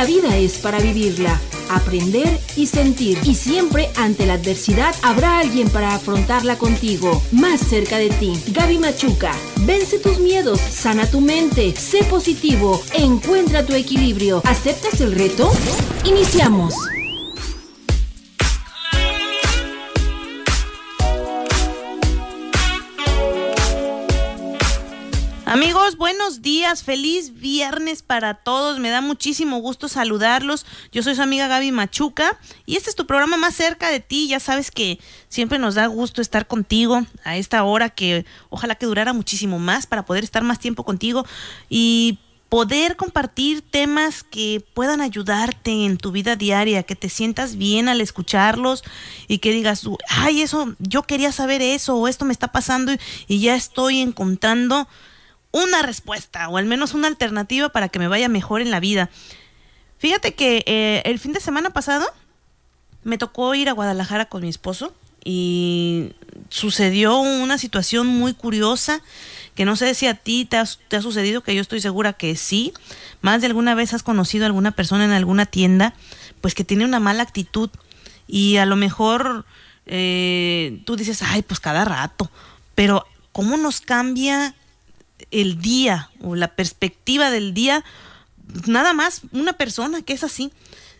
La vida es para vivirla, aprender y sentir. Y siempre ante la adversidad habrá alguien para afrontarla contigo, más cerca de ti. Gaby Machuca, vence tus miedos, sana tu mente, sé positivo, encuentra tu equilibrio. ¿Aceptas el reto? Iniciamos. Amigos, buenos días, feliz viernes para todos. Me da muchísimo gusto saludarlos. Yo soy su amiga Gaby Machuca y este es tu programa más cerca de ti. Ya sabes que siempre nos da gusto estar contigo a esta hora que ojalá que durara muchísimo más para poder estar más tiempo contigo y poder compartir temas que puedan ayudarte en tu vida diaria, que te sientas bien al escucharlos y que digas, ay, eso, yo quería saber eso o esto me está pasando y, y ya estoy encontrando una respuesta o al menos una alternativa para que me vaya mejor en la vida. Fíjate que eh, el fin de semana pasado me tocó ir a Guadalajara con mi esposo y sucedió una situación muy curiosa que no sé si a ti te ha, sucedido, que yo estoy segura que sí. Más de alguna vez has conocido a alguna persona en alguna tienda pues que tiene una mala actitud y a lo mejor eh, tú dices, ay, pues cada rato, pero ¿cómo nos cambia el día o la perspectiva del día, nada más una persona que es así.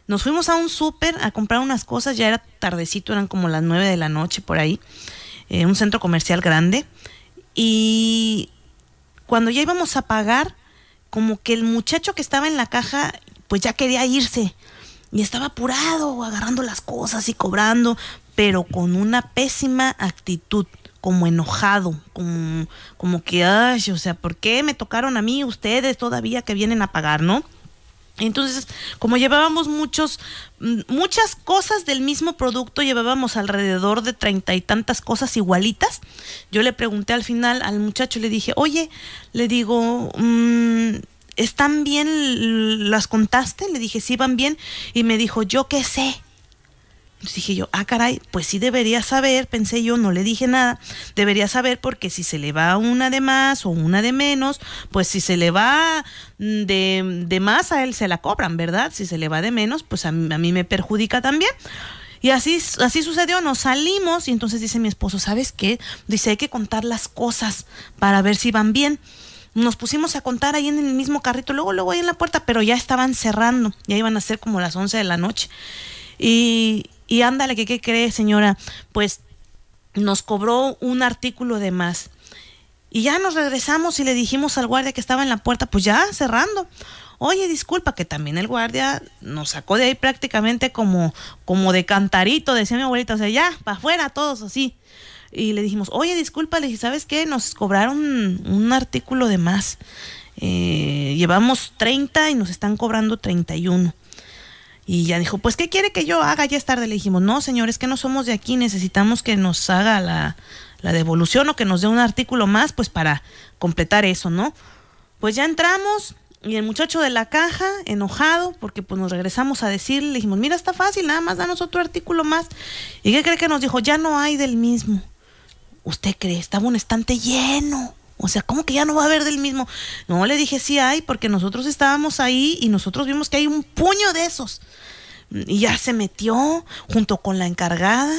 Nos fuimos a un súper a comprar unas cosas, ya era tardecito, eran como las 9 de la noche por ahí, eh, un centro comercial grande. Y cuando ya íbamos a pagar, como que el muchacho que estaba en la caja, pues ya quería irse. Y estaba apurado, agarrando las cosas y cobrando, pero con una pésima actitud como enojado, como, como que, ay, o sea, ¿por qué me tocaron a mí ustedes todavía que vienen a pagar, no? Entonces, como llevábamos muchos, mm, muchas cosas del mismo producto, llevábamos alrededor de treinta y tantas cosas igualitas. Yo le pregunté al final al muchacho, le dije, oye, le digo, mm, ¿están bien? ¿Las contaste? Le dije, sí, van bien. Y me dijo, yo qué sé. Entonces dije yo, ah, caray, pues sí debería saber, pensé yo, no le dije nada, debería saber porque si se le va una de más o una de menos, pues si se le va mm, de, más a él se la cobran, ¿verdad? Si se le va de menos, pues a mí, me perjudica también. Y así, así sucedió, nos salimos y entonces dice mi esposo, ¿sabes qué? Dice, hay que contar las cosas para ver si van bien nos pusimos a contar ahí en el mismo carrito, luego, luego ahí en la puerta, pero ya estaban cerrando, ya iban a ser como las 11 de la noche. Y, y ándale, que qué cree, señora? Pues nos cobró un artículo de más. Y ya nos regresamos y le dijimos al guardia que estaba en la puerta, pues ya cerrando. Oye, disculpa, que también el guardia nos sacó de ahí prácticamente como, como de cantarito, decía mi abuelita, o sea, ya, para afuera, todos así. Y le dijimos, oye, disculpa, le dije, ¿sabes qué? Nos cobraron un artículo de más. Eh, llevamos 30 y nos están cobrando 31. Y ya dijo, pues, ¿qué quiere que yo haga? Ya es tarde. Le dijimos, no, señor, es que no somos de aquí, necesitamos que nos haga la, la devolución o que nos dé un artículo más, pues, para completar eso, ¿no? Pues ya entramos y el muchacho de la caja, enojado, porque pues nos regresamos a decirle, le dijimos, mira, está fácil, nada más danos otro artículo más. ¿Y qué cree que nos dijo? Ya no hay del mismo. ¿Usted cree? Estaba un estante lleno o sea, ¿cómo que ya no va a haber del mismo? No, le dije, sí hay, porque nosotros estábamos ahí y nosotros vimos que hay un puño de esos. Y ya se metió junto con la encargada.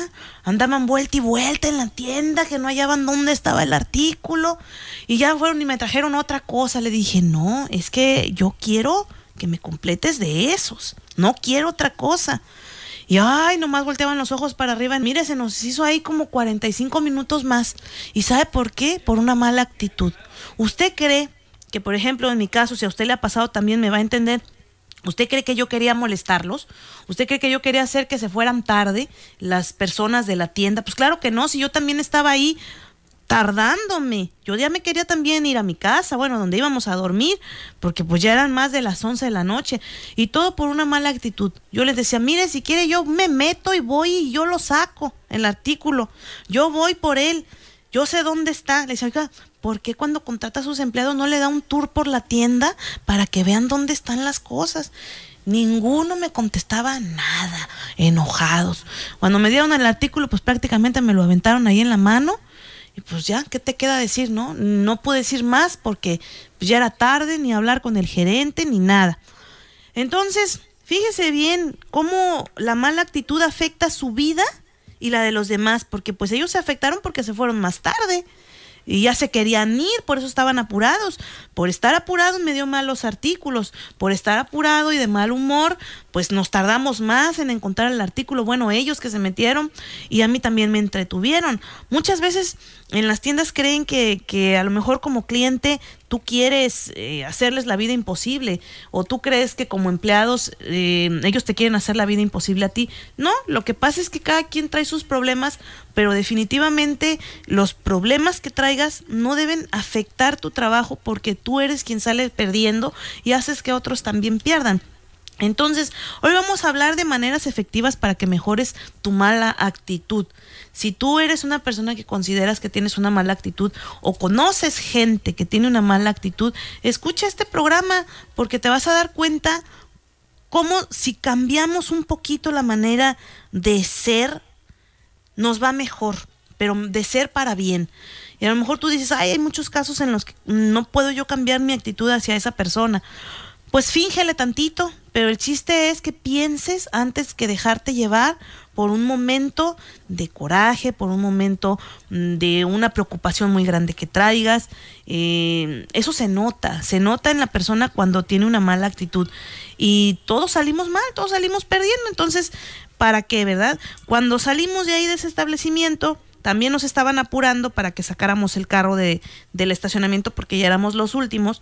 Andaban vuelta y vuelta en la tienda, que no hallaban dónde estaba el artículo. Y ya fueron y me trajeron otra cosa. Le dije, no, es que yo quiero que me completes de esos. No quiero otra cosa. Y ay, nomás volteaban los ojos para arriba. Mire, se nos hizo ahí como 45 minutos más. ¿Y sabe por qué? Por una mala actitud. ¿Usted cree que, por ejemplo, en mi caso, si a usted le ha pasado también me va a entender? ¿Usted cree que yo quería molestarlos? ¿Usted cree que yo quería hacer que se fueran tarde las personas de la tienda? Pues claro que no, si yo también estaba ahí tardándome. Yo ya me quería también ir a mi casa, bueno, donde íbamos a dormir, porque pues ya eran más de las 11 de la noche. Y todo por una mala actitud. Yo les decía, mire, si quiere yo me meto y voy y yo lo saco, el artículo. Yo voy por él. Yo sé dónde está. Le decía, oiga, ¿por qué cuando contrata a sus empleados no le da un tour por la tienda para que vean dónde están las cosas? Ninguno me contestaba nada, enojados. Cuando me dieron el artículo, pues prácticamente me lo aventaron ahí en la mano y pues ya, ¿qué te queda decir, no? No pude decir más porque pues, ya era tarde, ni hablar con el gerente, ni nada. Entonces, fíjese bien cómo la mala actitud afecta su vida y la de los demás, porque pues ellos se afectaron porque se fueron más tarde y ya se querían ir, por eso estaban apurados. Por estar apurados me dio los artículos, por estar apurado y de mal humor, pues nos tardamos más en encontrar el artículo. Bueno, ellos que se metieron y a mí también me entretuvieron. Muchas veces en las tiendas creen que, que a lo mejor como cliente tú quieres eh, hacerles la vida imposible o tú crees que como empleados eh, ellos te quieren hacer la vida imposible a ti. No, lo que pasa es que cada quien trae sus problemas, pero definitivamente los problemas que traigas no deben afectar tu trabajo porque tú eres quien sale perdiendo y haces que otros también pierdan. Entonces, hoy vamos a hablar de maneras efectivas para que mejores tu mala actitud. Si tú eres una persona que consideras que tienes una mala actitud o conoces gente que tiene una mala actitud, escucha este programa porque te vas a dar cuenta cómo si cambiamos un poquito la manera de ser, nos va mejor, pero de ser para bien. Y a lo mejor tú dices, Ay, hay muchos casos en los que no puedo yo cambiar mi actitud hacia esa persona. Pues fíngele tantito, pero el chiste es que pienses antes que dejarte llevar por un momento de coraje, por un momento mm, de una preocupación muy grande que traigas. Eh, eso se nota, se nota en la persona cuando tiene una mala actitud. Y todos salimos mal, todos salimos perdiendo. Entonces, ¿para qué, verdad? Cuando salimos de ahí de ese establecimiento, también nos estaban apurando para que sacáramos el carro de, del estacionamiento porque ya éramos los últimos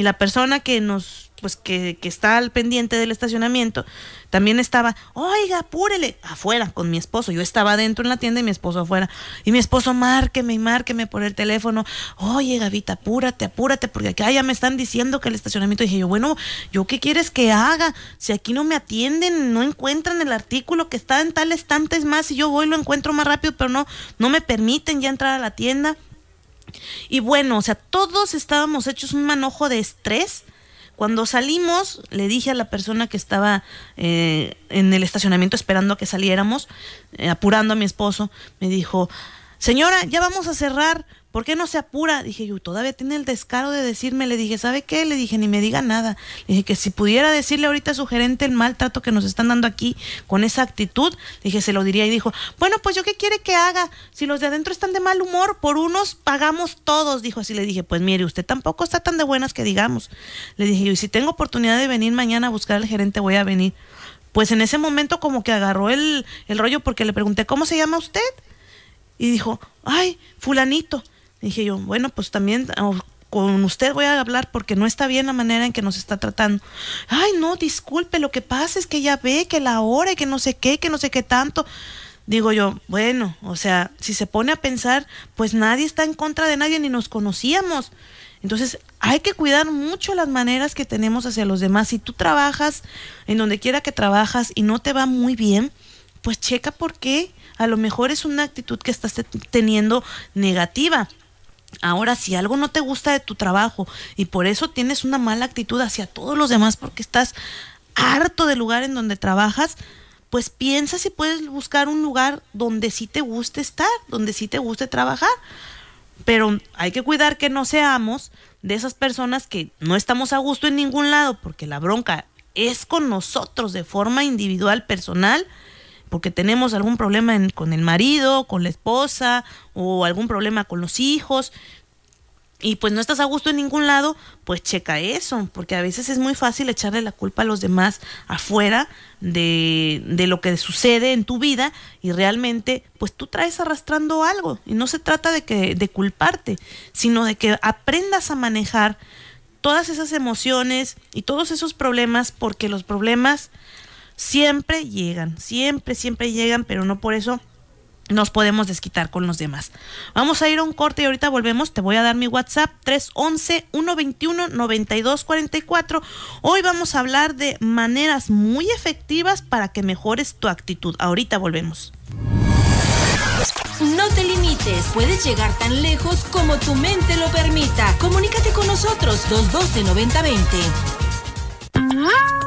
y la persona que nos pues que, que, está al pendiente del estacionamiento, también estaba, oiga, apúrele, afuera con mi esposo. Yo estaba adentro en la tienda y mi esposo afuera. Y mi esposo, márqueme y márqueme por el teléfono. Oye, Gavita, apúrate, apúrate, porque acá ya me están diciendo que el estacionamiento. dije yo, bueno, ¿yo qué quieres que haga? Si aquí no me atienden, no encuentran el artículo que está en tal estante, es más, y yo voy lo encuentro más rápido, pero no, no me permiten ya entrar a la tienda. Y bueno, o sea, todos estábamos hechos un manojo de estrés. Cuando salimos, le dije a la persona que estaba eh, en el estacionamiento esperando a que saliéramos, eh, apurando a mi esposo, me dijo, señora, ya vamos a cerrar, ¿Por qué no se apura? Dije yo, todavía tiene el descaro de decirme. Le dije, ¿sabe qué? Le dije, ni me diga nada. Le dije que si pudiera decirle ahorita a su gerente el maltrato que nos están dando aquí con esa actitud, dije, se lo diría. Y dijo, bueno, pues yo qué quiere que haga. Si los de adentro están de mal humor, por unos pagamos todos. Dijo así. Le dije, pues mire, usted tampoco está tan de buenas que digamos. Le dije yo, y si tengo oportunidad de venir mañana a buscar al gerente, voy a venir. Pues en ese momento como que agarró el, el rollo porque le pregunté, ¿cómo se llama usted? Y dijo, ay, fulanito. Dije yo, bueno, pues también con usted voy a hablar porque no está bien la manera en que nos está tratando. Ay, no, disculpe, lo que pasa es que ya ve que la hora, que no sé qué, que no sé qué tanto. Digo yo, bueno, o sea, si se pone a pensar, pues nadie está en contra de nadie ni nos conocíamos. Entonces, hay que cuidar mucho las maneras que tenemos hacia los demás. Si tú trabajas en donde quiera que trabajas y no te va muy bien, pues checa por qué. A lo mejor es una actitud que estás teniendo negativa Ahora, si algo no te gusta de tu trabajo y por eso tienes una mala actitud hacia todos los demás porque estás harto del lugar en donde trabajas, pues piensa si puedes buscar un lugar donde sí te guste estar, donde sí te guste trabajar. Pero hay que cuidar que no seamos de esas personas que no estamos a gusto en ningún lado, porque la bronca es con nosotros de forma individual, personal, porque tenemos algún problema con el marido, con la esposa o algún problema con los hijos y pues no estás a gusto en ningún lado, pues checa eso, porque a veces es muy fácil echarle la culpa a los demás afuera de, de lo que sucede en tu vida y realmente pues tú traes arrastrando algo y no se trata de, que, de culparte, sino de que aprendas a manejar todas esas emociones y todos esos problemas porque los problemas siempre llegan, siempre, siempre llegan, pero no por eso nos podemos desquitar con los demás. Vamos a ir a un corte y ahorita volvemos. Te voy a dar mi WhatsApp 311-121-9244. Hoy vamos a hablar de maneras muy efectivas para que mejores tu actitud. Ahorita volvemos. No te limites, puedes llegar tan lejos como tu mente lo permita. Comunícate con nosotros 212-9020.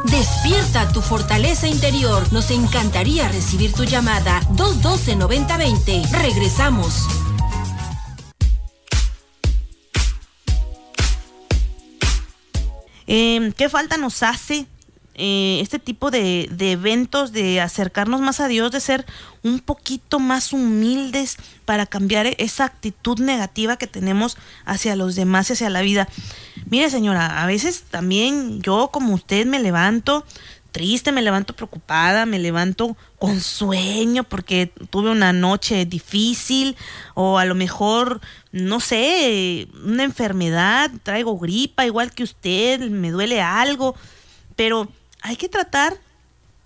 Despierta tu fortaleza interior. Nos encantaría recibir tu llamada. 212-9020. Regresamos. Em, ¿Qué falta nos hace eh, este tipo de, de, eventos, de acercarnos más a Dios, de ser un poquito más humildes para cambiar esa actitud negativa que tenemos hacia los demás y hacia la vida. Mire señora, a veces también yo como usted me levanto triste, me levanto preocupada, me levanto con sueño porque tuve una noche difícil o a lo mejor, no sé, una enfermedad, traigo gripa igual que usted, me duele algo, pero hay que tratar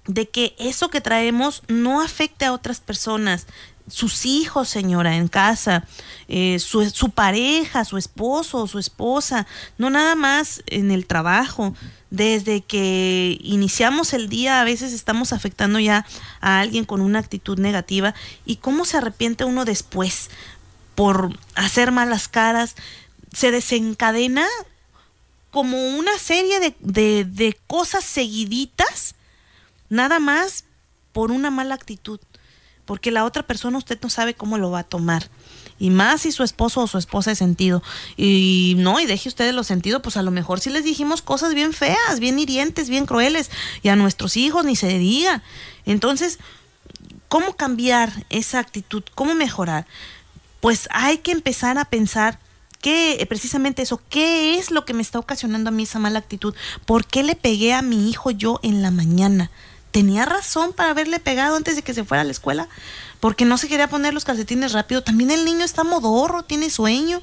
de que eso que traemos no afecte a otras personas, sus hijos, señora, en casa, eh, su, su, pareja, su esposo, su esposa, no nada más en el trabajo. Desde que iniciamos el día a veces estamos afectando ya a alguien con una actitud negativa y cómo se arrepiente uno después por hacer malas caras, se desencadena como una serie de, de, cosas seguiditas, nada más por una mala actitud, porque la otra persona usted no sabe cómo lo va a tomar. Y más si su esposo o su esposa es sentido. Y no, y deje ustedes los sentidos, pues a lo mejor sí les dijimos cosas bien feas, bien hirientes, bien crueles. Y a nuestros hijos ni se diga. Entonces, ¿cómo cambiar esa actitud? ¿Cómo mejorar? Pues hay que empezar a pensar ¿Qué, precisamente eso, qué es lo que me está ocasionando a mí esa mala actitud? ¿Por qué le pegué a mi hijo yo en la mañana? ¿Tenía razón para haberle pegado antes de que se fuera a la escuela? Porque no se quería poner los calcetines rápido. También el niño está modorro, tiene sueño.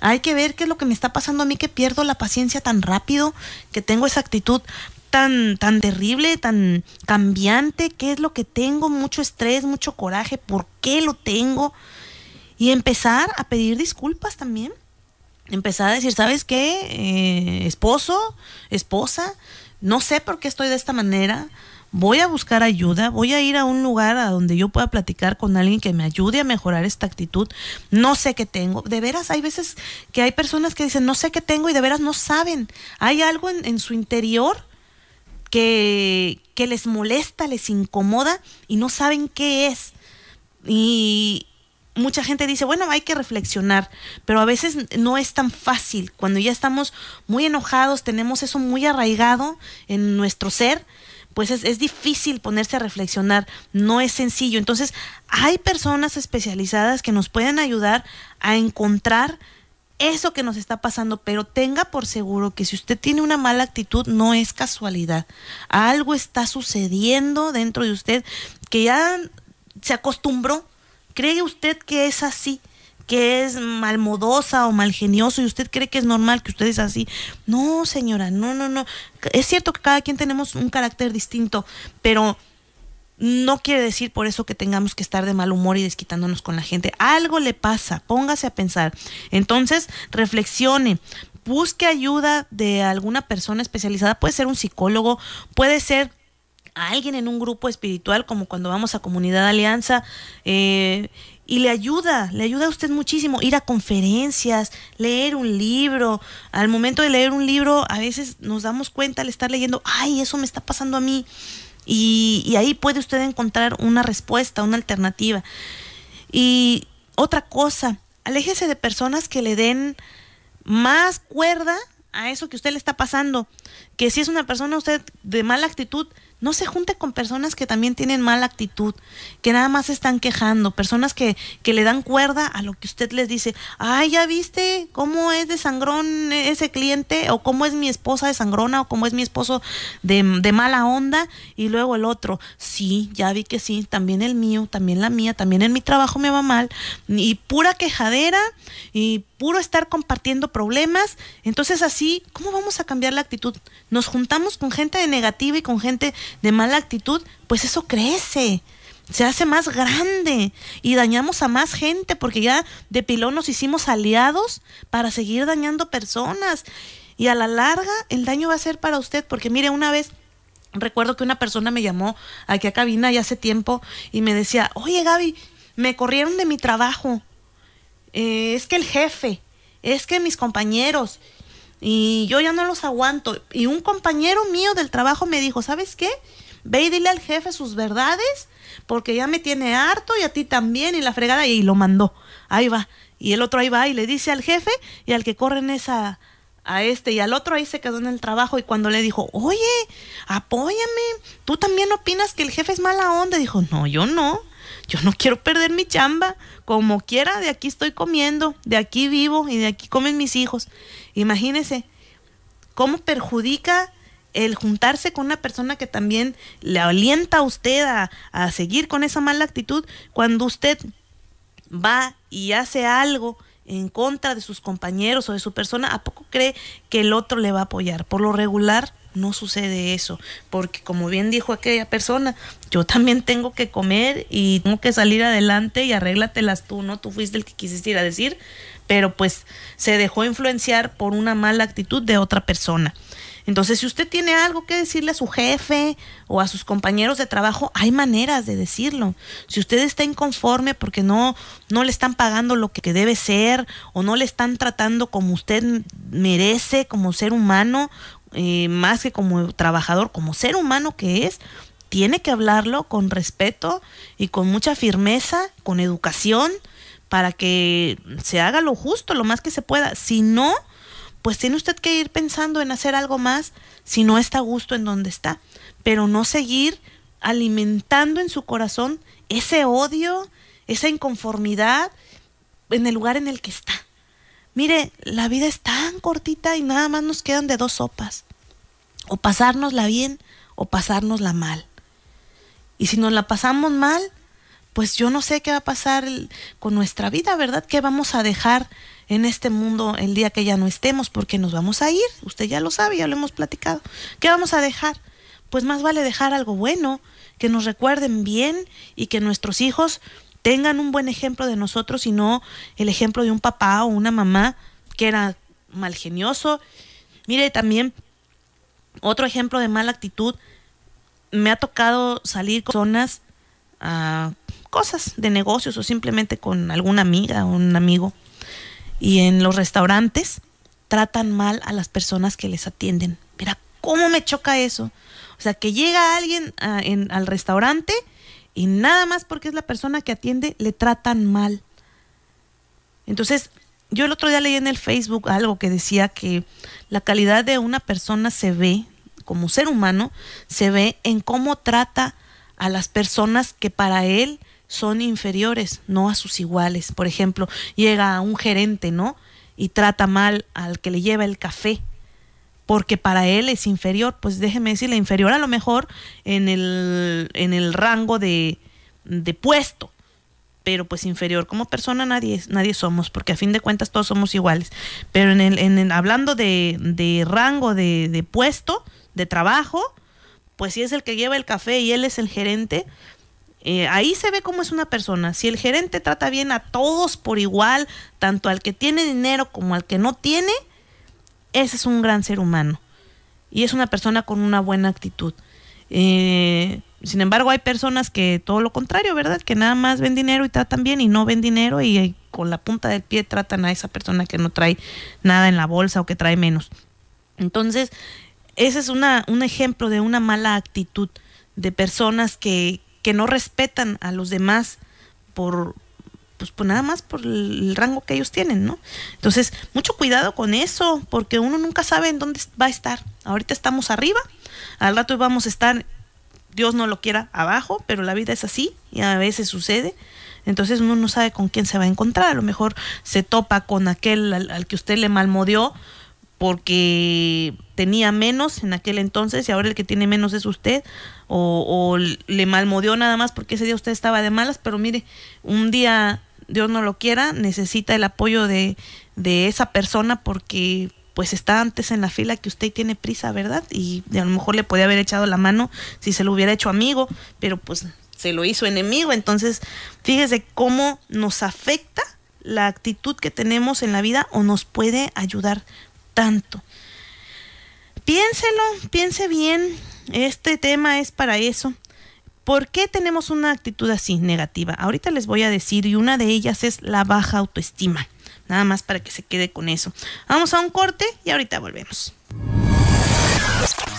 Hay que ver qué es lo que me está pasando a mí que pierdo la paciencia tan rápido, que tengo esa actitud tan, tan terrible, tan cambiante, qué es lo que tengo, mucho estrés, mucho coraje, por qué lo tengo. Y empezar a pedir disculpas también empezar a decir, ¿sabes qué? Eh, esposo, esposa, no sé por qué estoy de esta manera. Voy a buscar ayuda, voy a ir a un lugar a donde yo pueda platicar con alguien que me ayude a mejorar esta actitud. No sé qué tengo. De veras, hay veces que hay personas que dicen, no sé qué tengo y de veras no saben. Hay algo en, en su interior que, que les molesta, les incomoda y no saben qué es. Y, mucha gente dice, bueno, hay que reflexionar, pero a veces no es tan fácil. Cuando ya estamos muy enojados, tenemos eso muy arraigado en nuestro ser, pues es, es, difícil ponerse a reflexionar, no es sencillo. Entonces, hay personas especializadas que nos pueden ayudar a encontrar eso que nos está pasando, pero tenga por seguro que si usted tiene una mala actitud, no es casualidad. Algo está sucediendo dentro de usted que ya se acostumbró ¿Cree usted que es así? que es malmodosa o malgenioso y usted cree que es normal que usted es así. No, señora, no, no, no. Es cierto que cada quien tenemos un carácter distinto, pero no quiere decir por eso que tengamos que estar de mal humor y desquitándonos con la gente. Algo le pasa, póngase a pensar. Entonces, reflexione. Busque ayuda de alguna persona especializada, puede ser un psicólogo, puede ser alguien en un grupo espiritual, como cuando vamos a Comunidad Alianza, eh, y le ayuda, le ayuda a usted muchísimo ir a conferencias, leer un libro. Al momento de leer un libro, a veces nos damos cuenta al estar leyendo, ay, eso me está pasando a mí. Y, y ahí puede usted encontrar una respuesta, una alternativa. Y otra cosa, aléjese de personas que le den más cuerda a eso que usted le está pasando. Que si es una persona usted de mala actitud, no se junte con personas que también tienen mala actitud, que nada más están quejando, personas que, que le dan cuerda a lo que usted les dice, ay, ya viste cómo es de sangrón ese cliente, o cómo es mi esposa de sangrona, o cómo es mi esposo de, de mala onda, y luego el otro, sí, ya vi que sí, también el mío, también la mía, también en mi trabajo me va mal, y pura quejadera, y puro estar compartiendo problemas. Entonces así, ¿cómo vamos a cambiar la actitud? nos juntamos con gente de negativa y con gente de mala actitud, pues eso crece se hace más grande y dañamos a más gente porque ya de pilón nos hicimos aliados para seguir dañando personas. Y a la larga el daño va a ser para usted porque mire, una vez recuerdo que una persona me llamó aquí a cabina ya hace tiempo y me decía, oye Gaby, me corrieron de mi trabajo. Eh, es que el jefe, es que mis compañeros y yo ya no los aguanto. Y un compañero mío del trabajo me dijo, ¿sabes qué? Ve y dile al jefe sus verdades, porque ya me tiene harto y a ti también y la fregada y lo mandó. Ahí va. Y el otro ahí va y le dice al jefe y al que corren esa a este y al otro ahí se quedó en el trabajo y cuando le dijo, "Oye, apóyame, tú también opinas que el jefe es mala onda." Dijo, "No, yo no." yo no quiero perder mi chamba, como quiera, de aquí estoy comiendo, de aquí vivo y de aquí comen mis hijos. Imagínese, cómo perjudica el juntarse con una persona que también le alienta a usted a, a seguir con esa mala actitud cuando usted va y hace algo en contra de sus compañeros o de su persona, ¿a poco cree que el otro le va a apoyar? Por lo regular, no sucede eso, porque como bien dijo aquella persona, yo también tengo que comer y tengo que salir adelante y arréglatelas tú, ¿no? Tú fuiste el que quisiste ir a decir, pero pues se dejó influenciar por una mala actitud de otra persona. Entonces, si usted tiene algo que decirle a su jefe o a sus compañeros de trabajo, hay maneras de decirlo. Si usted está inconforme porque no, no le están pagando lo que debe ser o no le están tratando como usted merece como ser humano, eh, más que como trabajador, como ser humano que es, tiene que hablarlo con respeto y con mucha firmeza, con educación, para que se haga lo justo, lo más que se pueda. Si no, pues tiene usted que ir pensando en hacer algo más si no está a gusto en donde está, pero no seguir alimentando en su corazón ese odio, esa inconformidad en el lugar en el que está. Mire, la vida es tan cortita y nada más nos quedan de dos sopas. O pasárnosla bien o pasárnosla mal. Y si nos la pasamos mal, pues yo no sé qué va a pasar con nuestra vida, ¿verdad? ¿Qué vamos a dejar en este mundo el día que ya no estemos? Porque nos vamos a ir, usted ya lo sabe, ya lo hemos platicado. ¿Qué vamos a dejar? Pues más vale dejar algo bueno, que nos recuerden bien y que nuestros hijos tengan un buen ejemplo de nosotros y no el ejemplo de un papá o una mamá que era mal genioso. Mire, también otro ejemplo de mala actitud, me ha tocado salir con personas a ah, cosas de negocios o simplemente con alguna amiga o un amigo. Y en los restaurantes tratan mal a las personas que les atienden. Mira, ¿cómo me choca eso? O sea, que llega alguien ah, en, al restaurante y nada más porque es la persona que atiende le tratan mal. Entonces, yo el otro día leí en el Facebook algo que decía que la calidad de una persona se ve, como ser humano, se ve en cómo trata a las personas que para él son inferiores, no a sus iguales. Por ejemplo, llega un gerente, ¿no? Y trata mal al que le lleva el café porque para él es inferior. Pues déjeme decirle, inferior a lo mejor en el, en el rango de, de puesto, pero pues inferior como persona nadie nadie somos porque a fin de cuentas todos somos iguales pero en el, en hablando de, de rango de, de, puesto de trabajo pues si es el que lleva el café y él es el gerente eh, ahí se ve cómo es una persona si el gerente trata bien a todos por igual tanto al que tiene dinero como al que no tiene ese es un gran ser humano. Y es una persona con una buena actitud. Eh, sin embargo, hay personas que todo lo contrario, ¿verdad? Que nada más ven dinero y tratan bien y no ven dinero y, eh, con la punta del pie tratan a esa persona que no trae nada en la bolsa o que trae menos. Entonces, ese es un ejemplo de una mala actitud de personas que, que no respetan a los demás por, pues, pues, nada más por el rango que ellos tienen, ¿no? Entonces, mucho cuidado con eso, porque uno nunca sabe en dónde va a estar. Ahorita estamos arriba, al rato vamos a estar, Dios no lo quiera, abajo, pero la vida es así y a veces sucede. Entonces uno no sabe con quién se va a encontrar, a lo mejor se topa con aquel al, que usted le malmodió porque tenía menos en aquel entonces y ahora el que tiene menos es usted, o, o, le malmodió nada más porque ese día usted estaba de malas, pero mire, un día Dios no lo quiera, necesita el apoyo de, de esa persona porque pues está antes en la fila que usted tiene prisa, ¿verdad? Y a lo mejor le podía haber echado la mano si se lo hubiera hecho amigo, pero pues se lo hizo enemigo. Entonces, fíjese cómo nos afecta la actitud que tenemos en la vida o nos puede ayudar tanto. Piénselo, piense bien. Este tema es para eso. ¿Por qué tenemos una actitud así negativa? Ahorita les voy a decir y una de ellas es la baja autoestima. Nada más para que se quede con eso. Vamos a un corte y ahorita volvemos.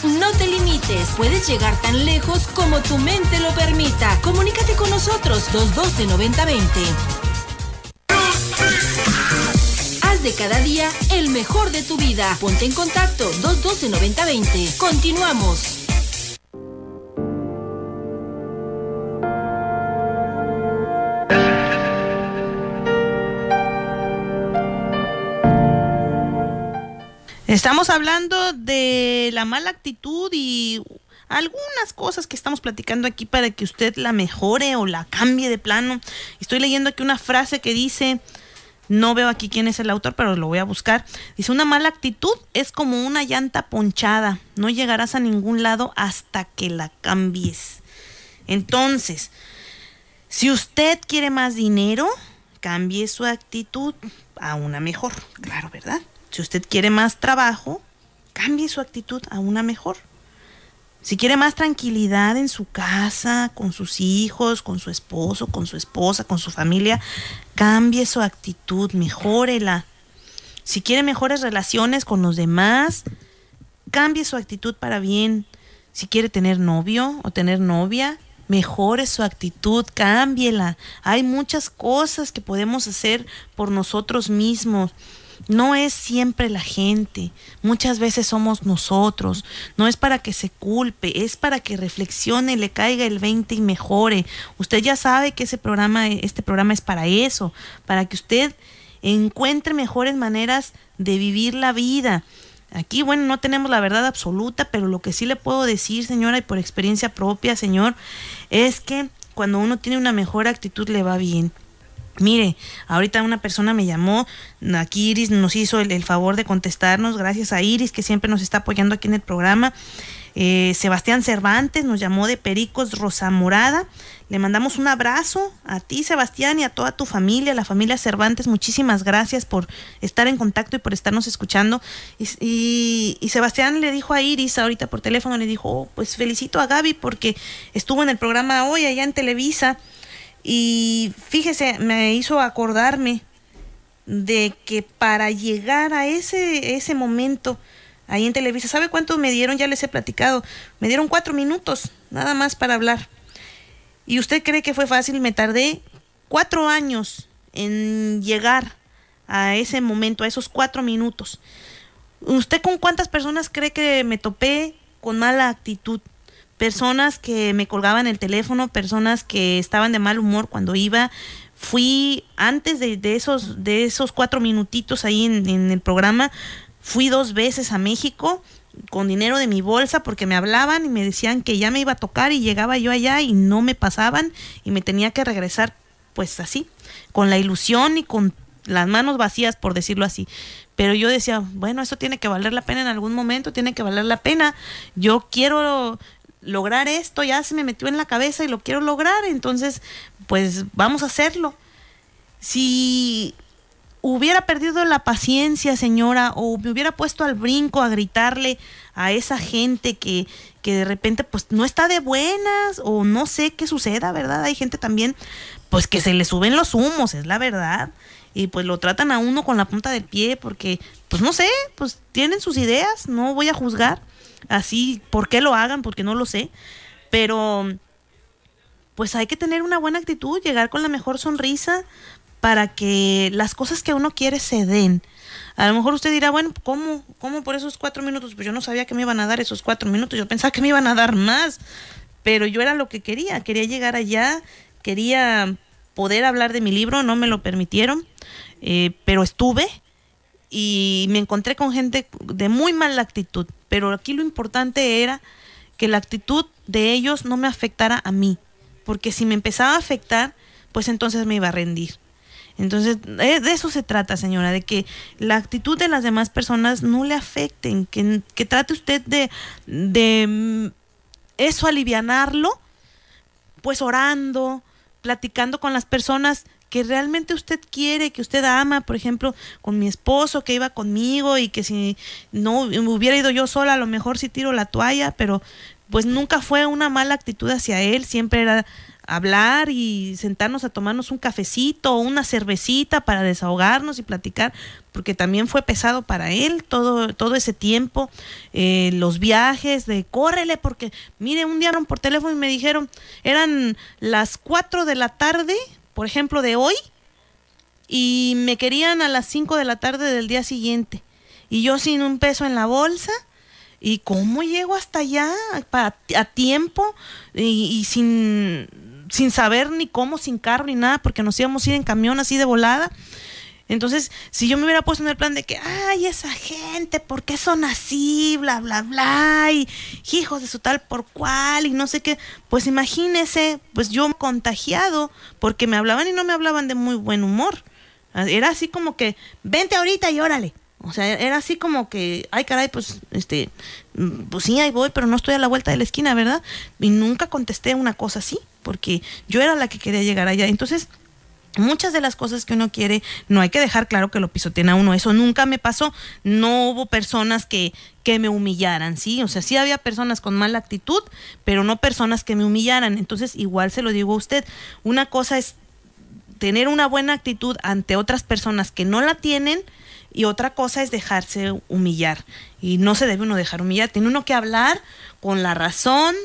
No te limites, puedes llegar tan lejos como tu mente lo permita. Comunícate con nosotros 212-9020. Haz de cada día el mejor de tu vida. Ponte en contacto 212-9020. Continuamos. Estamos hablando de la mala actitud y algunas cosas que estamos platicando aquí para que usted la mejore o la cambie de plano. Estoy leyendo aquí una frase que dice, no veo aquí quién es el autor, pero lo voy a buscar. Dice, una mala actitud es como una llanta ponchada, no llegarás a ningún lado hasta que la cambies. Entonces, si usted quiere más dinero, cambie su actitud a una mejor, claro, ¿verdad? Si usted quiere más trabajo, cambie su actitud a una mejor. Si quiere más tranquilidad en su casa, con sus hijos, con su esposo, con su esposa, con su familia, cambie su actitud, mejórela. Si quiere mejores relaciones con los demás, cambie su actitud para bien. Si quiere tener novio o tener novia, mejore su actitud, cámbiela. Hay muchas cosas que podemos hacer por nosotros mismos. No es siempre la gente, muchas veces somos nosotros. No es para que se culpe, es para que reflexione, le caiga el 20 y mejore. Usted ya sabe que ese programa, este programa es para eso, para que usted encuentre mejores maneras de vivir la vida. Aquí, bueno, no tenemos la verdad absoluta, pero lo que sí le puedo decir, señora, y por experiencia propia, señor, es que cuando uno tiene una mejor actitud le va bien. Mire, ahorita una persona me llamó, aquí Iris nos hizo el, favor de contestarnos, gracias a Iris que siempre nos está apoyando aquí en el programa. Eh, Sebastián Cervantes nos llamó de Pericos Rosa Morada. Le mandamos un abrazo a ti, Sebastián, y a toda tu familia, la familia Cervantes. Muchísimas gracias por estar en contacto y por estarnos escuchando. Y, Sebastián le dijo a Iris ahorita por teléfono, le dijo, oh, pues felicito a Gaby porque estuvo en el programa hoy allá en Televisa. Y fíjese, me hizo acordarme de que para llegar a ese, ese momento ahí en Televisa, ¿sabe cuánto me dieron? Ya les he platicado. Me dieron cuatro minutos nada más para hablar. ¿Y usted cree que fue fácil? Me tardé cuatro años en llegar a ese momento, a esos cuatro minutos. ¿Usted con cuántas personas cree que me topé con mala actitud? personas que me colgaban el teléfono, personas que estaban de mal humor cuando iba. Fui antes de, esos, de esos cuatro minutitos ahí en, en el programa, fui dos veces a México con dinero de mi bolsa porque me hablaban y me decían que ya me iba a tocar y llegaba yo allá y no me pasaban y me tenía que regresar pues así, con la ilusión y con las manos vacías por decirlo así. Pero yo decía, bueno, esto tiene que valer la pena en algún momento, tiene que valer la pena. Yo quiero lograr esto ya se me metió en la cabeza y lo quiero lograr, entonces pues vamos a hacerlo. Si hubiera perdido la paciencia, señora, o me hubiera puesto al brinco a gritarle a esa gente que, que de repente pues no está de buenas o no sé qué suceda, ¿verdad? Hay gente también pues que se le suben los humos, es la verdad. Y pues lo tratan a uno con la punta del pie porque pues no sé, pues tienen sus ideas, no voy a juzgar así, ¿por qué lo hagan? Porque no lo sé, pero pues hay que tener una buena actitud, llegar con la mejor sonrisa para que las cosas que uno quiere se den. A lo mejor usted dirá, bueno, ¿cómo? ¿Cómo por esos cuatro minutos? Pues yo no sabía que me iban a dar esos cuatro minutos, yo pensaba que me iban a dar más, pero yo era lo que quería, quería llegar allá, quería poder hablar de mi libro, no me lo permitieron, eh, pero estuve, y me encontré con gente de muy mala actitud, pero aquí lo importante era que la actitud de ellos no me afectara a mí, porque si me empezaba a afectar, pues entonces me iba a rendir. Entonces, de eso se trata, señora, de que la actitud de las demás personas no le afecten, que, que trate usted de, de mm, eso alivianarlo, pues orando, platicando con las personas, que realmente usted quiere, que usted ama, por ejemplo, con mi esposo que iba conmigo y que si no hubiera ido yo sola, a lo mejor si tiro la toalla, pero pues nunca fue una mala actitud hacia él, siempre era hablar y sentarnos a tomarnos un cafecito o una cervecita para desahogarnos y platicar, porque también fue pesado para él todo, todo ese tiempo, eh, los viajes de córrele, porque mire, un día por teléfono y me dijeron, eran las 4 de la tarde, por ejemplo, de hoy y me querían a las 5 de la tarde del día siguiente. Y yo sin un peso en la bolsa. ¿Y cómo llego hasta allá a, tiempo y, sin, sin, saber ni cómo, sin carro ni nada, porque nos íbamos a ir en camión así de volada? Entonces, si yo me hubiera puesto en el plan de que, ay, esa gente, ¿por qué son así? Bla, bla, bla, y hijos de su tal por cuál? y no sé qué, pues imagínese, pues yo contagiado, porque me hablaban y no me hablaban de muy buen humor. Ah, era así como que, vente ahorita y órale. O sea, era así como que, ay caray, pues, este, pues sí, ahí voy, pero no estoy a la vuelta de la esquina, ¿verdad? Y nunca contesté una cosa así, porque yo era la que quería llegar allá. Entonces, Muchas de las cosas que uno quiere, no hay que dejar claro que lo pisoteen a uno. Eso nunca me pasó. No hubo personas que, que me humillaran, ¿sí? O sea, sí había personas con mala actitud, pero no personas que me humillaran. Entonces, igual se lo digo a usted. Una cosa es tener una buena actitud ante otras personas que no la tienen y otra cosa es dejarse humillar. Y no se debe uno dejar humillar. Tiene uno que hablar con la razón,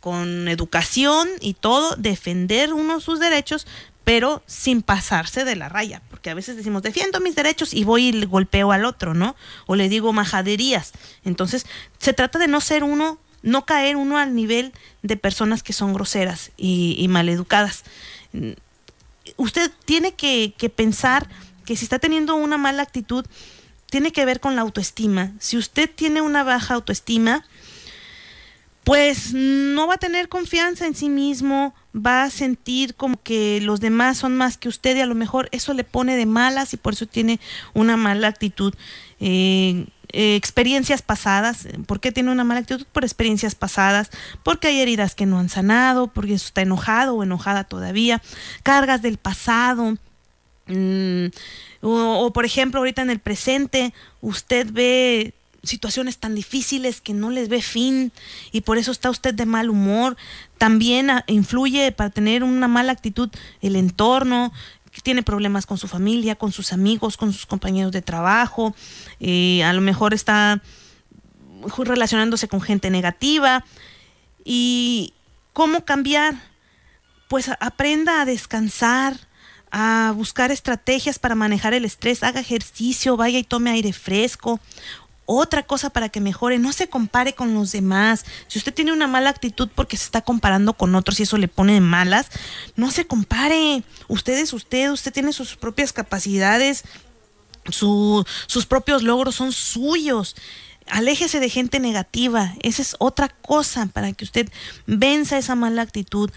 con educación y todo, defender uno sus derechos, pero sin pasarse de la raya, porque a veces decimos, defiendo mis derechos y voy y golpeo al otro, ¿no? O le digo majaderías. Entonces, se trata de no ser uno, no caer uno al nivel de personas que son groseras y, maleducadas. Usted tiene que pensar que si está teniendo una mala actitud, tiene que ver con la autoestima. Si usted tiene una baja autoestima, pues no va a tener confianza en sí mismo, va a sentir como que los demás son más que usted y a lo mejor eso le pone de malas y por eso tiene una mala actitud. Eh, eh, experiencias pasadas, ¿por qué tiene una mala actitud? Por experiencias pasadas, porque hay heridas que no han sanado, porque está enojado o enojada todavía, cargas del pasado. Mm, o por ejemplo, ahorita en el presente, usted ve situaciones tan difíciles que no les ve fin y por eso está usted de mal humor. También ah, influye para tener una mala actitud el entorno, tiene problemas con su familia, con sus amigos, con sus compañeros de trabajo, ...y eh, a lo mejor está relacionándose con gente negativa. ¿Y cómo cambiar? Pues aprenda a descansar, a buscar estrategias para manejar el estrés, haga ejercicio, vaya y tome aire fresco, otra cosa para que mejore, no se compare con los demás. Si usted tiene una mala actitud porque se está comparando con otros y eso le pone de malas, no se compare. Usted es usted, usted tiene sus propias capacidades, sus propios logros son suyos. Aléjese de gente negativa, esa es otra cosa para que usted venza esa mala actitud.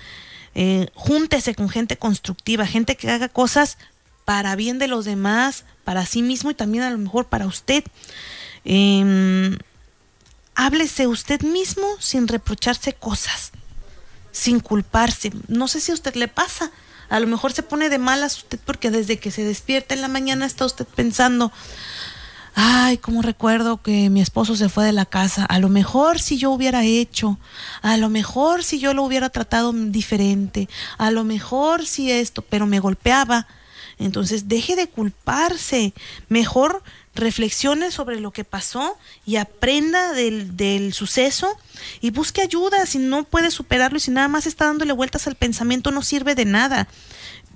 Eh, júntese con gente constructiva, gente que haga cosas para bien de los demás, para sí mismo y también a lo mejor para usted. Em, háblese usted mismo sin reprocharse cosas, sin culparse. No sé si a usted le pasa. A lo mejor se pone de malas usted porque desde que se despierta en la mañana está usted pensando, ay, cómo recuerdo que mi esposo se fue de la casa. A lo mejor si yo hubiera hecho, a lo mejor si yo lo hubiera tratado diferente, a lo mejor si esto, pero me golpeaba. Entonces deje de culparse. Mejor reflexione sobre lo que pasó y aprenda del, del, suceso y busque ayuda si no puede superarlo y si nada más está dándole vueltas al pensamiento no sirve de nada.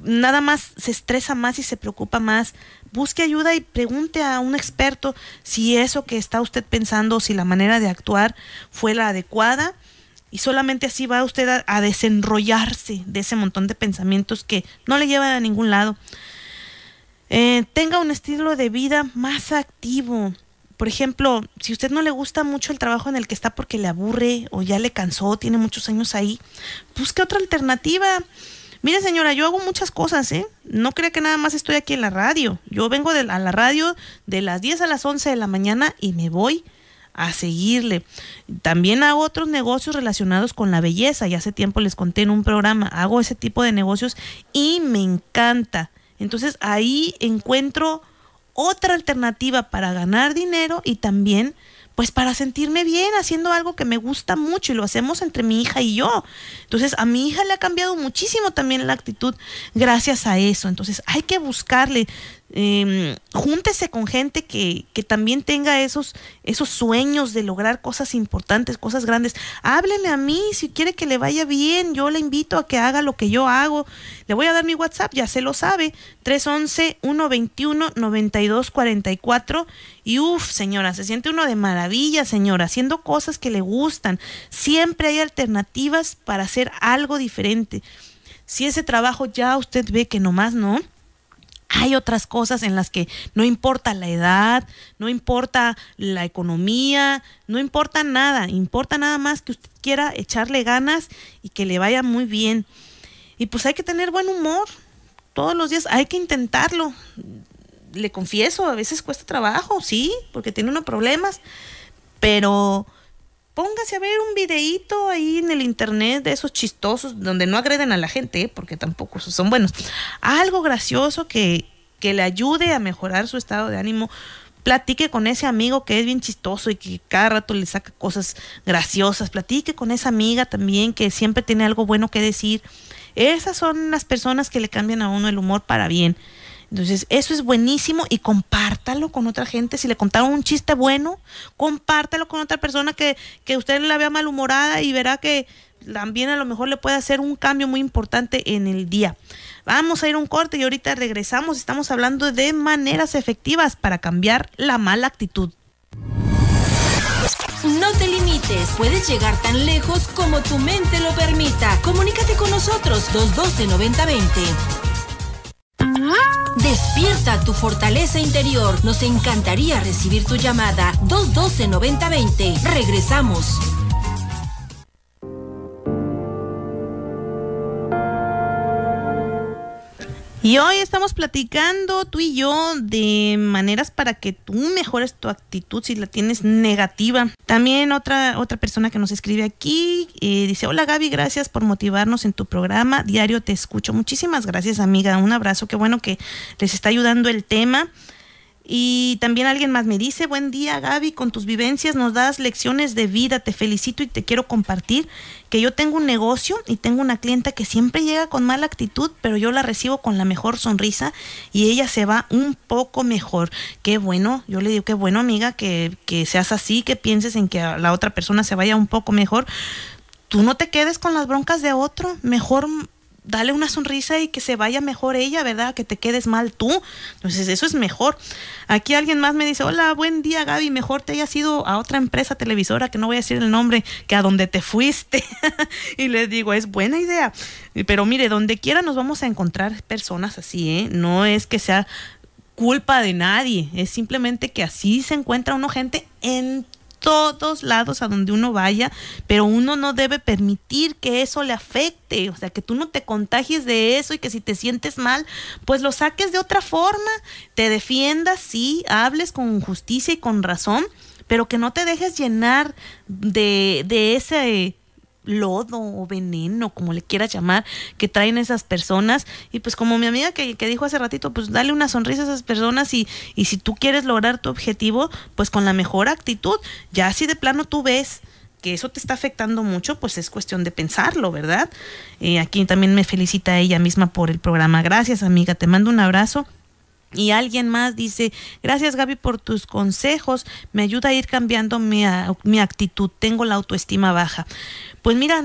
Nada más se estresa más y se preocupa más. Busque ayuda y pregunte a un experto si eso que está usted pensando, si la manera de actuar fue la adecuada. Y solamente así va usted a, a desenrollarse de ese montón de pensamientos que no le llevan a ningún lado. Eh, tenga un estilo de vida más activo. Por ejemplo, si usted no le gusta mucho el trabajo en el que está porque le aburre o ya le cansó, tiene muchos años ahí, busque otra alternativa. Mire señora, yo hago muchas cosas, ¿eh? No crea que nada más estoy aquí en la radio. Yo vengo a la radio de las 10 a las 11 de la mañana y me voy a seguirle. También hago otros negocios relacionados con la belleza. Ya hace tiempo les conté en un programa, hago ese tipo de negocios y me encanta. Entonces ahí encuentro otra alternativa para ganar dinero y también pues para sentirme bien haciendo algo que me gusta mucho y lo hacemos entre mi hija y yo. Entonces a mi hija le ha cambiado muchísimo también la actitud gracias a eso. Entonces hay que buscarle. Em, júntese con gente que, también tenga esos, esos sueños de lograr cosas importantes, cosas grandes. Háblele a mí si quiere que le vaya bien. Yo le invito a que haga lo que yo hago. Le voy a dar mi WhatsApp, ya se lo sabe. 311-121-9244. Y uff, señora, se siente uno de maravilla, señora, haciendo cosas que le gustan. Siempre hay alternativas para hacer algo diferente. Si ese trabajo ya usted ve que nomás no hay otras cosas en las que no importa la edad, no importa la economía, no importa nada, importa nada más que usted quiera echarle ganas y que le vaya muy bien. Y pues hay que tener buen humor todos los días, hay que intentarlo. Le confieso, a veces cuesta trabajo, sí, porque tiene unos problemas, pero póngase a ver un videíto ahí en el internet de esos chistosos donde no agreden a la gente, ¿eh? porque tampoco son buenos. Algo gracioso que, que le ayude a mejorar su estado de ánimo. Platique con ese amigo que es bien chistoso y que cada rato le saca cosas graciosas. Platique con esa amiga también que siempre tiene algo bueno que decir. Esas son las personas que le cambian a uno el humor para bien. Entonces, eso es buenísimo y compártalo con otra gente. Si le contaron un chiste bueno, compártalo con otra persona que, que usted la vea malhumorada y verá que también a lo mejor le puede hacer un cambio muy importante en el día. Vamos a ir a un corte y ahorita regresamos. Estamos hablando de maneras efectivas para cambiar la mala actitud. No te limites, puedes llegar tan lejos como tu mente lo permita. Comunícate con nosotros 212 9020. Ah. Despierta tu fortaleza interior. Nos encantaría recibir tu llamada 212-9020. Regresamos. Y hoy estamos platicando tú y yo de maneras para que tú mejores tu actitud si la tienes negativa. También otra, otra persona que nos escribe aquí eh, dice, hola Gaby, gracias por motivarnos en tu programa. Diario te escucho. Muchísimas gracias amiga. Un abrazo. Qué bueno que les está ayudando el tema. Y también alguien más me dice, buen día Gaby, con tus vivencias nos das lecciones de vida, te felicito y te quiero compartir que yo tengo un negocio y tengo una clienta que siempre llega con mala actitud, pero yo la recibo con la mejor sonrisa y ella se va un poco mejor. Qué bueno, yo le digo, qué bueno amiga que, seas así, que pienses en que la otra persona se vaya un poco mejor. Tú no te quedes con las broncas de otro, mejor dale una sonrisa y que se vaya mejor ella, ¿verdad? Que te quedes mal tú. Entonces, eso es mejor. Aquí alguien más me dice, hola, buen día Gaby, mejor te hayas ido a otra empresa televisora, que no voy a decir el nombre, que a donde te fuiste. y les digo, es buena idea. Pero mire, donde quiera nos vamos a encontrar personas así, ¿eh? No es que sea culpa de nadie, es simplemente que así se encuentra uno gente en todos lados a donde uno vaya, pero uno no debe permitir que eso le afecte, o sea, que tú no te contagies de eso y que si te sientes mal, pues lo saques de otra forma, te defiendas, sí, hables con justicia y con razón, pero que no te dejes llenar de, de ese lodo o veneno, como le quieras llamar, que traen esas personas. Y pues como mi amiga que, dijo hace ratito, pues dale una sonrisa a esas personas y, y si tú quieres lograr tu objetivo, pues con la mejor actitud, ya así de plano tú ves que eso te está afectando mucho, pues es cuestión de pensarlo, ¿verdad? Eh, aquí también me felicita ella misma por el programa. Gracias, amiga. Te mando un abrazo. Y alguien más dice, gracias Gaby por tus consejos, me ayuda a ir cambiando mi, actitud, tengo la autoestima baja. Pues mira,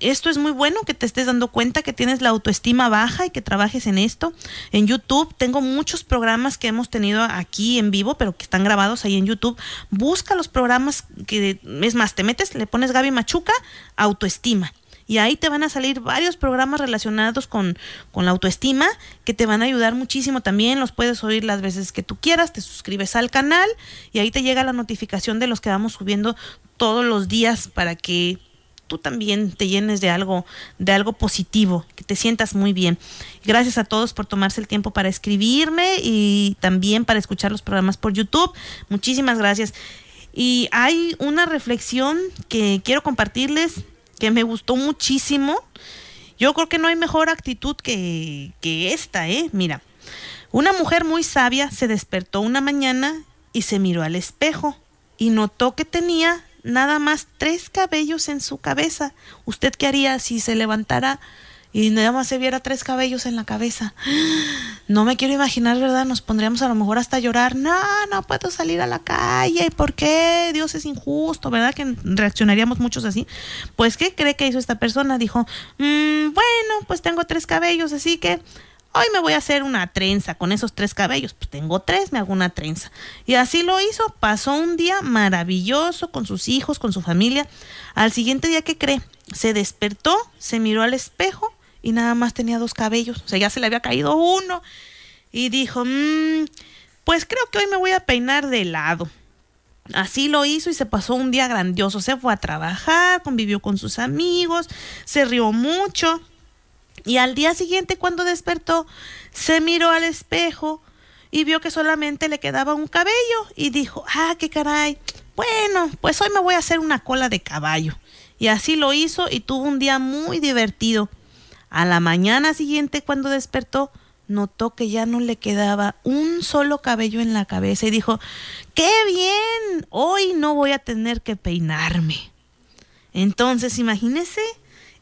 esto es muy bueno que te estés dando cuenta que tienes la autoestima baja y que trabajes en esto. En YouTube tengo muchos programas que hemos tenido aquí en vivo, pero que están grabados ahí en YouTube. Busca los programas que, es más, te metes, le pones Gaby Machuca, autoestima y ahí te van a salir varios programas relacionados con, la autoestima que te van a ayudar muchísimo también. Los puedes oír las veces que tú quieras, te suscribes al canal y ahí te llega la notificación de los que vamos subiendo todos los días para que tú también te llenes de algo, de algo positivo, que te sientas muy bien. Gracias a todos por tomarse el tiempo para escribirme y también para escuchar los programas por YouTube. Muchísimas gracias. Y hay una reflexión que quiero compartirles que me gustó muchísimo. Yo creo que no hay mejor actitud que, que esta, ¿eh? Mira, una mujer muy sabia se despertó una mañana y se miró al espejo y notó que tenía nada más tres cabellos en su cabeza. ¿Usted qué haría si se levantara y nada más se viera tres cabellos en la cabeza. No me quiero imaginar, ¿verdad? Nos pondríamos a lo mejor hasta llorar. No, no puedo salir a la calle. ¿Por qué? Dios es injusto, ¿verdad? Que reaccionaríamos muchos así. Pues, ¿qué cree que hizo esta persona? Dijo, mm, bueno, pues tengo tres cabellos, así que hoy me voy a hacer una trenza con esos tres cabellos. Pues tengo tres, me hago una trenza. Y así lo hizo. Pasó un día maravilloso con sus hijos, con su familia. Al siguiente día, ¿qué cree? Se despertó, se miró al espejo y nada más tenía dos cabellos, o sea, ya se le había caído uno y dijo, mm, pues creo que hoy me voy a peinar de lado. Así lo hizo y se pasó un día grandioso, se fue a trabajar, convivió con sus amigos, se rió mucho y al día siguiente cuando despertó se miró al espejo y vio que solamente le quedaba un cabello y dijo, ah, qué caray, bueno, pues hoy me voy a hacer una cola de caballo. Y así lo hizo y tuvo un día muy divertido. A la mañana siguiente, cuando despertó, notó que ya no le quedaba un solo cabello en la cabeza y dijo, ¡qué bien! Hoy no voy a tener que peinarme. Entonces, imagínese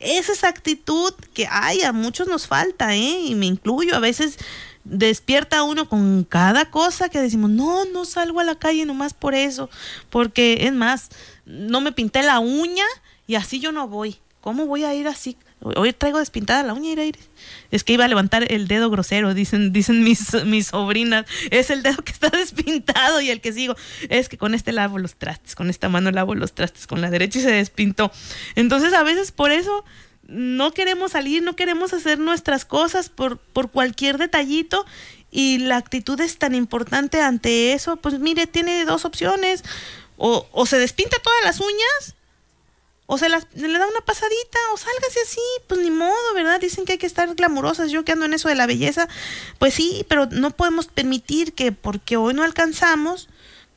esa es actitud que hay, a muchos nos falta, ¿eh? y me incluyo, a veces despierta uno con cada cosa que decimos, no, no salgo a la calle nomás por eso, porque es más, no me pinté la uña y así yo no voy. ¿Cómo voy a ir así Hoy traigo despintada la uña, Iraire. Es que iba a levantar el dedo grosero, dicen, dicen mis, mis sobrinas. Es el dedo que está despintado y el que sigo. Es que con este lavo los trastes, con esta mano lavo los trastes, con la derecha y se despintó. Entonces a veces por eso no queremos salir, no queremos hacer nuestras cosas por, por cualquier detallito y la actitud es tan importante ante eso. Pues mire, tiene dos opciones. O, o se despinta todas las uñas o se, le da una pasadita, o sálgase así, pues ni modo, ¿verdad? Dicen que hay que estar glamurosas, yo que ando en eso de la belleza, pues sí, pero no podemos permitir que porque hoy no alcanzamos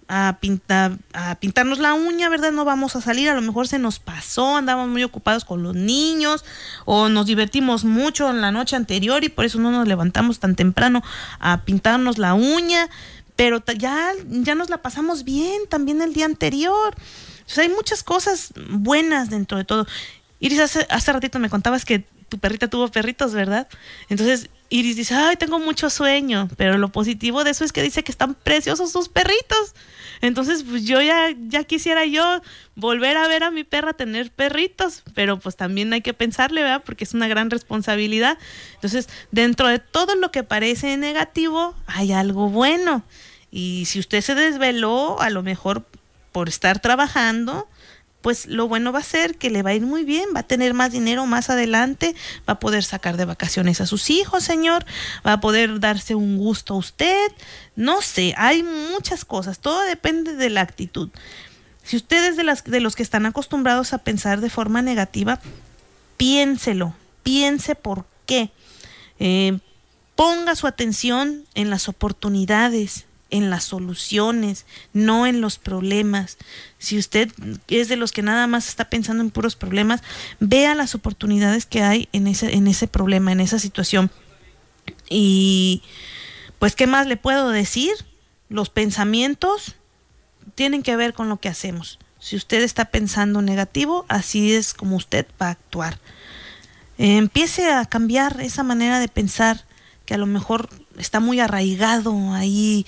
a, pintar, a pintarnos la uña, ¿verdad? No vamos a salir, a lo mejor se nos pasó, andamos muy ocupados con los niños, o nos divertimos mucho en la noche anterior y por eso no nos levantamos tan temprano a pintarnos la uña, pero ya, ya nos la pasamos bien también el día anterior. Entonces hay muchas cosas buenas dentro de todo. Iris, hace, hace ratito me contabas que tu perrita tuvo perritos, ¿verdad? Entonces Iris dice, ay, tengo mucho sueño, pero lo positivo de eso es que dice que están preciosos sus perritos. Entonces, pues yo ya, ya quisiera yo volver a ver a mi perra tener perritos, pero pues también hay que pensarle, ¿verdad? Porque es una gran responsabilidad. Entonces, dentro de todo lo que parece negativo, hay algo bueno. Y si usted se desveló, a lo mejor por estar trabajando, pues lo bueno va a ser que le va a ir muy bien, va a tener más dinero más adelante, va a poder sacar de vacaciones a sus hijos, señor, va a poder darse un gusto a usted, no sé, hay muchas cosas, todo depende de la actitud. Si ustedes de, las, de los que están acostumbrados a pensar de forma negativa, piénselo, piense por qué. Eh, ponga su atención en las oportunidades, en las soluciones, no en los problemas. Si usted es de los que nada más está pensando en puros problemas, vea las oportunidades que hay en ese, en ese problema, en esa situación. Y pues, ¿qué más le puedo decir? Los pensamientos tienen que ver con lo que hacemos. Si usted está pensando negativo, así es como usted va a actuar. Empiece a cambiar esa manera de pensar que a lo mejor está muy arraigado ahí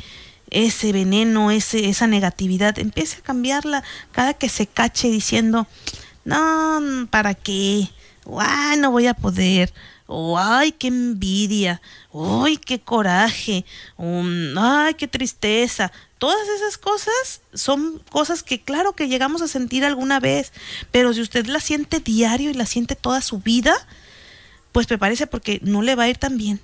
ese veneno, ese, esa negatividad, empiece a cambiarla cada que se cache diciendo, no, ¿para qué? O, ay, no voy a poder. O, ay, qué envidia. O, ay, qué coraje. O, ay, qué tristeza. Todas esas cosas son cosas que claro que llegamos a sentir alguna vez, pero si usted la siente diario y la siente toda su vida, pues prepárese porque no le va a ir tan bien.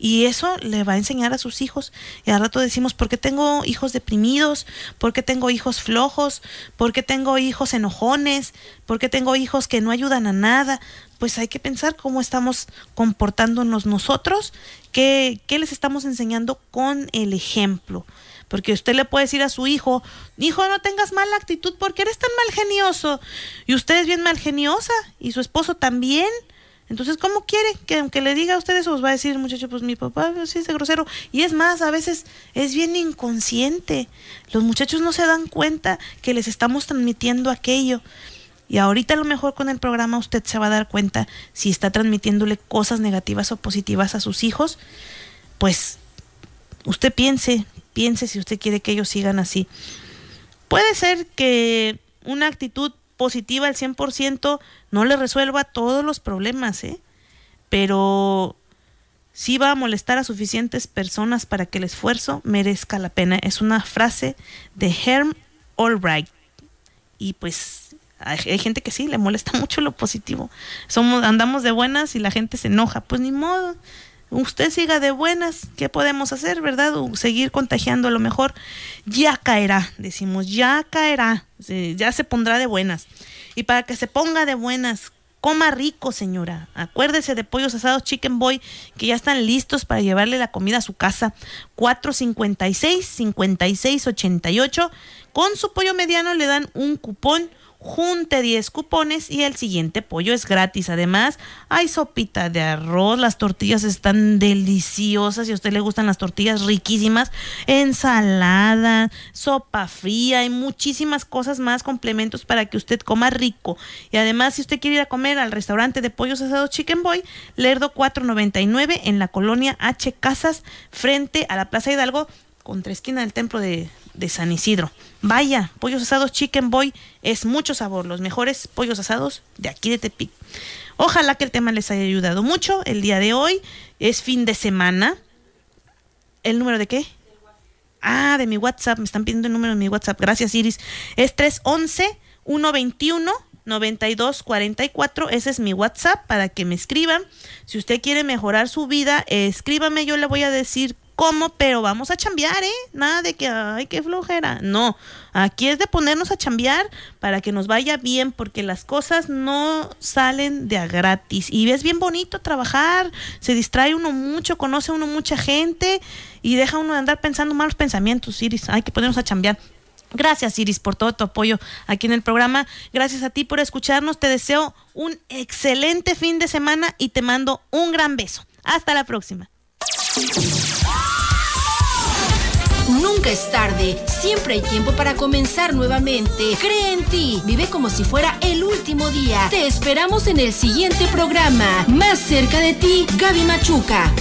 Y eso le va a enseñar a sus hijos. Y al rato decimos, ¿por qué tengo hijos deprimidos? ¿Por qué tengo hijos flojos? ¿Por qué tengo hijos enojones? ¿Por qué tengo hijos que no ayudan a nada? Pues hay que pensar cómo estamos comportándonos nosotros, qué, qué les estamos enseñando con el ejemplo. Porque usted le puede decir a su hijo, hijo, no tengas mala actitud porque eres tan mal genioso. Y usted es bien malgeniosa y su esposo también. Entonces, ¿cómo quiere que aunque le diga a ustedes, os va a decir, muchacho, pues mi papá sí es de grosero? Y es más, a veces es bien inconsciente. Los muchachos no se dan cuenta que les estamos transmitiendo aquello. Y ahorita a lo mejor con el programa usted se va a dar cuenta si está transmitiéndole cosas negativas o positivas a sus hijos. Pues usted piense, piense si usted quiere que ellos sigan así. Puede ser que una actitud positiva al 100% no le resuelva todos los problemas, ¿eh? Pero sí va a molestar a suficientes personas para que el esfuerzo merezca la pena. Es una frase de Herm Albright. Y pues hay, gente que sí, le molesta mucho lo positivo. Somos, andamos de buenas y la gente se enoja. Pues ni modo, usted siga de buenas, ¿qué podemos hacer, verdad? O seguir contagiando a lo mejor, ya caerá, decimos, ya caerá, ya se pondrá de buenas. Y para que se ponga de buenas, coma rico, señora. Acuérdese de pollos asados Chicken Boy que ya están listos para llevarle la comida a su casa. 456-5688. Con su pollo mediano le dan un cupón junte 10 cupones y el siguiente pollo es gratis. Además, hay sopita de arroz, las tortillas están deliciosas, y a usted le gustan las tortillas riquísimas, ensalada, sopa fría, hay muchísimas cosas más, complementos para que usted coma rico. Y además, si usted quiere ir a comer al restaurante de pollos asados Chicken Boy, Lerdo 499 en la colonia H Casas, frente a la Plaza Hidalgo, contra esquina del templo de, de San Isidro. Vaya, pollos asados Chicken Boy es mucho sabor, los mejores pollos asados de aquí de Tepic. Ojalá que el tema les haya ayudado mucho el día de hoy. Es fin de semana. ¿El número de qué? Ah, de mi WhatsApp. Me están pidiendo el número de mi WhatsApp. Gracias, Iris. Es 311-121-9244. Ese es mi WhatsApp para que me escriban. Si usted quiere mejorar su vida, escríbame. Yo le voy a decir cómo, pero vamos a chambear, ¿eh? Nada de que, ay, qué flojera. No, aquí es de ponernos a chambear para que nos vaya bien, porque las cosas no salen de a gratis. Y es bien bonito trabajar, se distrae uno mucho, conoce uno mucha gente y deja uno de andar pensando malos pensamientos, Iris. Hay que ponernos a chambear. Gracias Iris por todo tu apoyo aquí en el programa. Gracias a ti por escucharnos. Te deseo un excelente fin de semana y te mando un gran beso. Hasta la próxima. Nunca es tarde, siempre hay tiempo para comenzar nuevamente. Cree en ti, vive como si fuera el último día. Te esperamos en el siguiente programa. Más cerca de ti, Gaby Machuca.